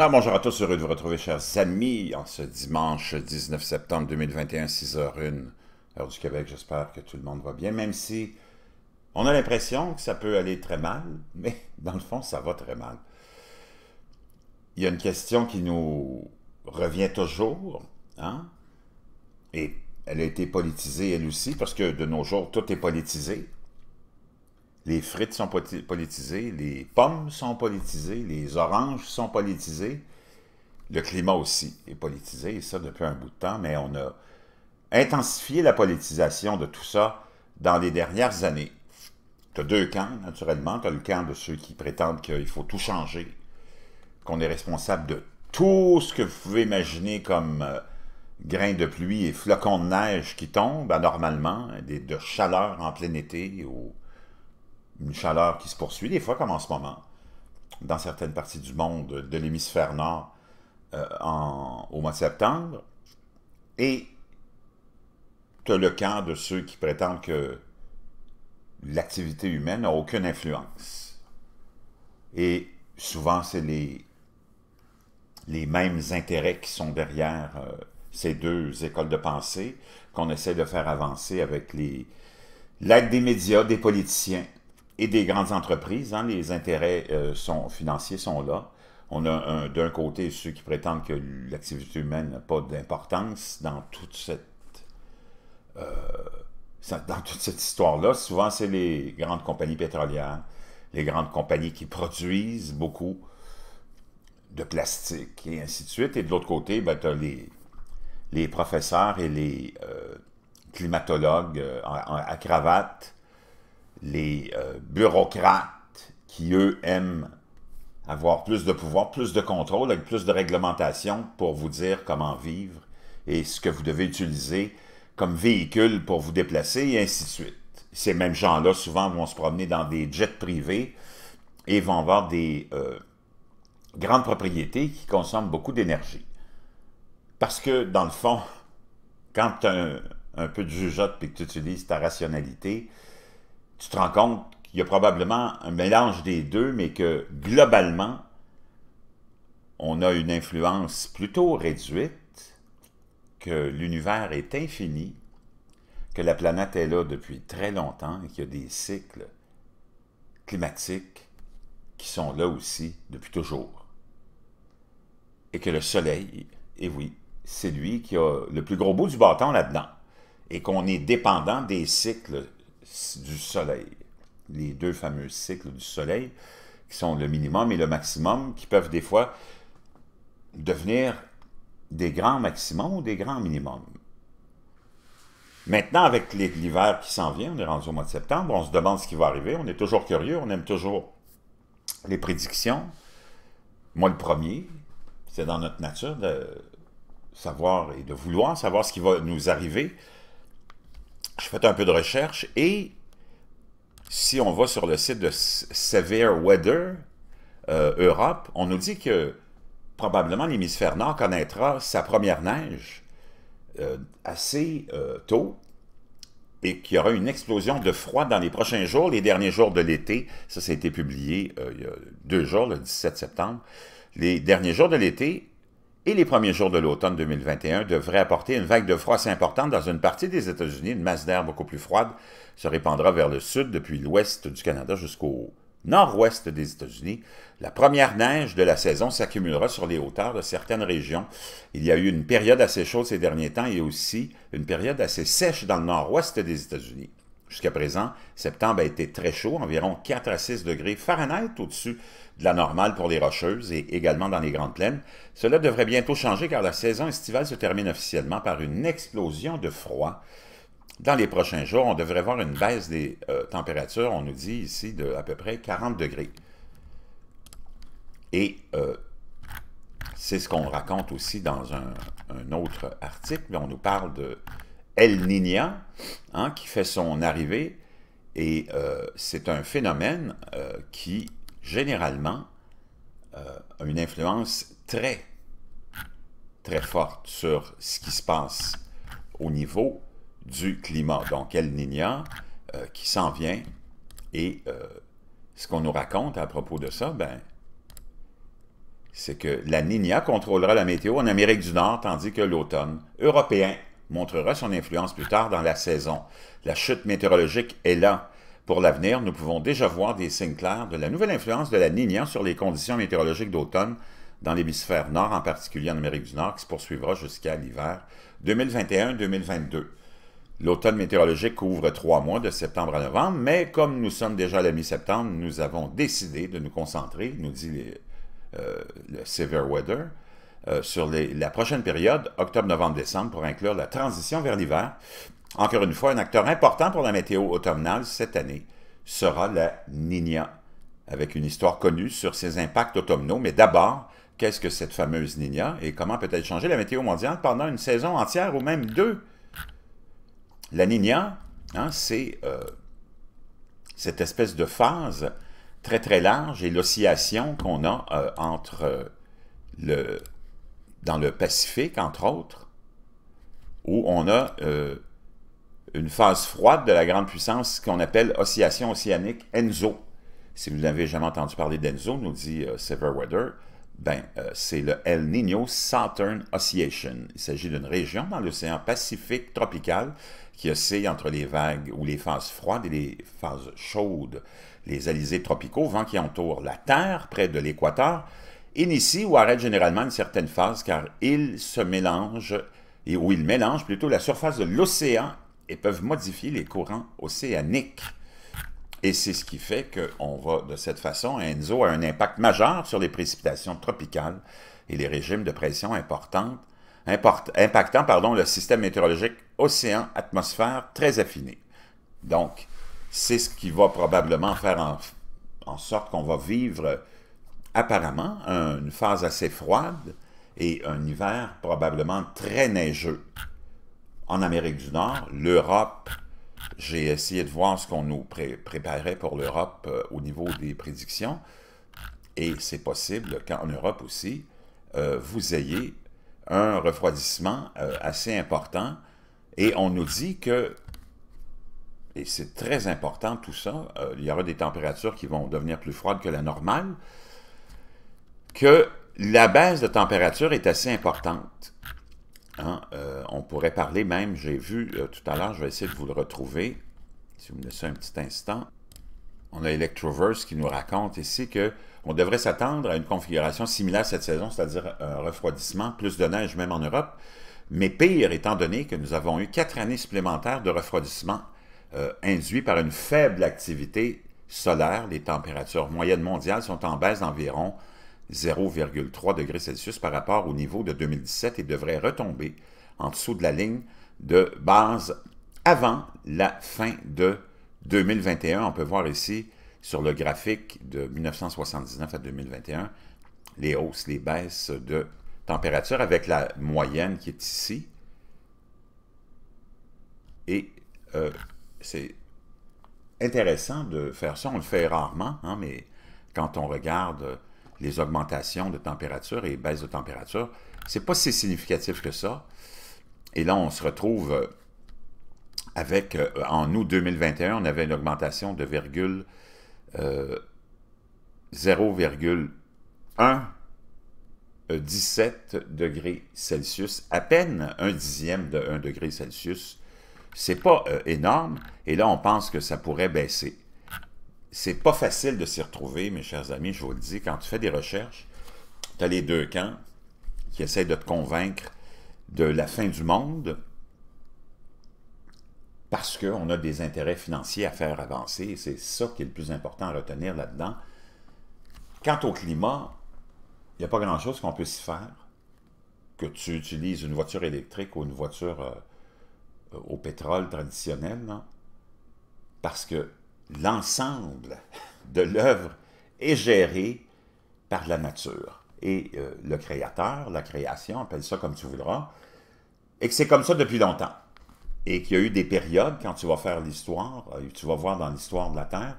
Alors bonjour à tous, heureux de vous retrouver chers amis en ce dimanche 19 septembre 2021, 6h01, heure du Québec. J'espère que tout le monde va bien, même si on a l'impression que ça peut aller très mal, mais dans le fond, ça va très mal. Il y a une question qui nous revient toujours, hein? et elle a été politisée elle aussi, parce que de nos jours, tout est politisé les frites sont politisées, les pommes sont politisées, les oranges sont politisées, le climat aussi est politisé, et ça depuis un bout de temps, mais on a intensifié la politisation de tout ça dans les dernières années. Tu as deux camps, naturellement. Tu as le camp de ceux qui prétendent qu'il faut tout changer, qu'on est responsable de tout ce que vous pouvez imaginer comme euh, grains de pluie et flocons de neige qui tombent anormalement, des, de chaleur en plein été ou une chaleur qui se poursuit, des fois comme en ce moment, dans certaines parties du monde, de l'hémisphère nord, euh, au mois de septembre. Et tu as le camp de ceux qui prétendent que l'activité humaine n'a aucune influence. Et souvent, c'est les, les mêmes intérêts qui sont derrière euh, ces deux écoles de pensée qu'on essaie de faire avancer avec l'aide des médias, des politiciens, et des grandes entreprises. Hein, les intérêts euh, financiers sont là. On a d'un côté ceux qui prétendent que l'activité humaine n'a pas d'importance dans toute cette euh, cette histoire-là. Souvent, c'est les grandes compagnies pétrolières, les grandes compagnies qui produisent beaucoup de plastique et ainsi de suite. Et de l'autre côté, ben, tu as les, professeurs et les euh, climatologues à cravate les euh, bureaucrates qui, eux, aiment avoir plus de pouvoir, plus de contrôle, avec plus de réglementation pour vous dire comment vivre et ce que vous devez utiliser comme véhicule pour vous déplacer et ainsi de suite. Ces mêmes gens-là, souvent, vont se promener dans des jets privés et vont avoir des euh, grandes propriétés qui consomment beaucoup d'énergie. Parce que, dans le fond, quand tu as un, un peu de jugeote et que tu utilises ta rationalité, tu te rends compte qu'il y a probablement un mélange des deux, mais que globalement, on a une influence plutôt réduite, que l'univers est infini, que la planète est là depuis très longtemps et qu'il y a des cycles climatiques qui sont là aussi depuis toujours. Et que le Soleil, et eh oui, c'est lui qui a le plus gros bout du bâton là-dedans, et qu'on est dépendant des cycles du soleil. Les deux fameux cycles du soleil, qui sont le minimum et le maximum, qui peuvent des fois devenir des grands maximums ou des grands minimums. Maintenant, avec l'hiver qui s'en vient, on est rendu au mois de septembre, on se demande ce qui va arriver, on est toujours curieux, on aime toujours les prédictions. Moi, le premier, c'est dans notre nature de savoir et de vouloir savoir ce qui va nous arriver je fais un peu de recherche et si on va sur le site de Severe Weather euh, Europe, on nous dit que probablement l'hémisphère nord connaîtra sa première neige euh, assez euh, tôt et qu'il y aura une explosion de froid dans les prochains jours, les derniers jours de l'été. Ça, ça a été publié il y a deux jours, le 17 septembre. Les derniers jours de l'été, et les premiers jours de l'automne 2021 devraient apporter une vague de froid assez importante dans une partie des États-Unis. Une masse d'air beaucoup plus froide se répandra vers le sud depuis l'ouest du Canada jusqu'au nord-ouest des États-Unis. La première neige de la saison s'accumulera sur les hauteurs de certaines régions. Il y a eu une période assez chaude ces derniers temps et aussi une période assez sèche dans le nord-ouest des États-Unis. Jusqu'à présent, septembre a été très chaud, environ 4 à 6 degrés Fahrenheit au-dessus de la normale pour les rocheuses et également dans les grandes plaines. Cela devrait bientôt changer car la saison estivale se termine officiellement par une explosion de froid. Dans les prochains jours, on devrait voir une baisse des euh, températures, on nous dit ici, de à peu près 40 degrés. Et euh, c'est ce qu'on raconte aussi dans un, autre article, on nous parle de El Niña, hein, qui fait son arrivée, et euh, c'est un phénomène euh, qui, généralement, euh, a une influence très, très forte sur ce qui se passe au niveau du climat. Donc, El Niña qui s'en vient, et ce qu'on nous raconte à propos de ça, ben, c'est que la Niña contrôlera la météo en Amérique du Nord, tandis que l'automne européen montrera son influence plus tard dans la saison. La chute météorologique est là. Pour l'avenir, nous pouvons déjà voir des signes clairs de la nouvelle influence de la Niña sur les conditions météorologiques d'automne dans l'hémisphère nord, en particulier en Amérique du Nord, qui se poursuivra jusqu'à l'hiver 2021-2022. L'automne météorologique couvre trois mois de septembre à novembre, mais comme nous sommes déjà à la mi-septembre, nous avons décidé de nous concentrer, nous dit euh, le Severe Weather, euh, sur la prochaine période, octobre, novembre, décembre, pour inclure la transition vers l'hiver. Encore une fois, un acteur important pour la météo automnale cette année sera la ninia, avec une histoire connue sur ses impacts automnaux. Mais d'abord, qu'est-ce que cette fameuse Nina, et comment peut-elle changer la météo mondiale pendant une saison entière ou même deux? La Nina, hein, c'est euh, cette espèce de phase très très large et l'oscillation qu'on a euh, entre le, dans le Pacifique, entre autres, où on a euh, une phase froide de la grande puissance qu'on appelle oscillation océanique Enzo. Si vous n'avez jamais entendu parler d'Enzo, nous dit euh, Sever Weather, ben, euh, c'est le El Niño Southern Oscillation. Il s'agit d'une région dans l'océan Pacifique tropical qui oscille entre les vagues ou les phases froides et les phases chaudes. Les alizés tropicaux, vents qui entourent la Terre près de l'équateur, initie ou arrête généralement une certaine phase car ils se mélangent, et, ou ils mélangent plutôt la surface de l'océan et peuvent modifier les courants océaniques. Et c'est ce qui fait qu'on va, de cette façon, Enzo a un impact majeur sur les précipitations tropicales et les régimes de pression importantes, impactant pardon, le système météorologique océan-atmosphère très affiné. Donc, c'est ce qui va probablement faire en sorte qu'on va vivre apparemment une phase assez froide et un hiver probablement très neigeux. En Amérique du Nord, l'Europe, j'ai essayé de voir ce qu'on nous préparait pour l'Europe euh, au niveau des prédictions, et c'est possible qu'en Europe aussi, euh, vous ayez un refroidissement euh, assez important, et on nous dit que, et c'est très important tout ça, il y aura des températures qui vont devenir plus froides que la normale, que la baisse de température est assez importante. Hein, euh, on pourrait parler même, j'ai vu euh, tout à l'heure, je vais essayer de vous le retrouver, si vous me laissez un petit instant. On a Electroverse qui nous raconte ici qu'on devrait s'attendre à une configuration similaire cette saison, c'est-à-dire un euh, refroidissement, plus de neige même en Europe, mais pire étant donné que nous avons eu quatre années supplémentaires de refroidissement induits induit par une faible activité solaire. Les températures moyennes mondiales sont en baisse d'environ 0,3 degrés Celsius par rapport au niveau de 2017 et devrait retomber en dessous de la ligne de base avant la fin de 2021. On peut voir ici sur le graphique de 1979 à 2021 les hausses, les baisses de température avec la moyenne qui est ici. Et euh, c'est intéressant de faire ça, on le fait rarement, hein, mais quand on regarde les augmentations de température et baisses de température. C'est pas si significatif que ça. Et là, on se retrouve euh, avec, euh, en août 2021, on avait une augmentation de virgule, 0,117 euh, degrés Celsius, à peine un dixième de 1 degré Celsius. C'est pas énorme, et là, on pense que ça pourrait baisser c'est pas facile de s'y retrouver, mes chers amis, je vous le dis. Quand tu fais des recherches, tu as les deux camps qui essaient de te convaincre de la fin du monde parce qu'on a des intérêts financiers à faire avancer. C'est ça qui est le plus important à retenir là-dedans. Quant au climat, il n'y a pas grand-chose qu'on puisse faire. Que tu utilises une voiture électrique ou une voiture euh, au pétrole traditionnel, non? Parce que l'ensemble de l'œuvre est géré par la nature. Et euh, le créateur, la création, appelle ça comme tu voudras, et que c'est comme ça depuis longtemps. Et qu'il y a eu des périodes, quand tu vas faire l'histoire, euh, tu vas voir dans l'histoire de la Terre,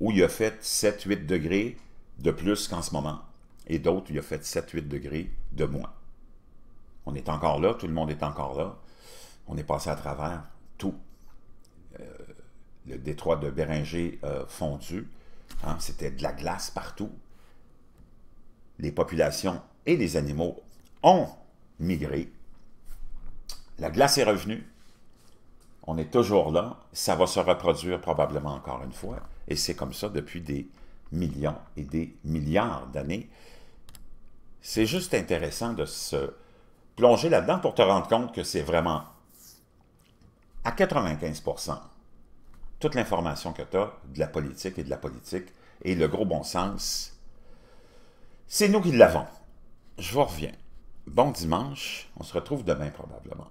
où il a fait 7-8 degrés de plus qu'en ce moment. Et d'autres, il a fait 7-8 degrés de moins. On est encore là, tout le monde est encore là. On est passé à travers tout. Euh, le détroit de Béringer euh, fondu. Hein, c'était de la glace partout. Les populations et les animaux ont migré. La glace est revenue. On est toujours là. Ça va se reproduire probablement encore une fois. Et c'est comme ça depuis des millions et des milliards d'années. C'est juste intéressant de se plonger là-dedans pour te rendre compte que c'est vraiment à 95 toute l'information que tu as de la politique et de la politique et le gros bon sens, c'est nous qui l'avons. Je vous reviens. Bon dimanche. On se retrouve demain probablement.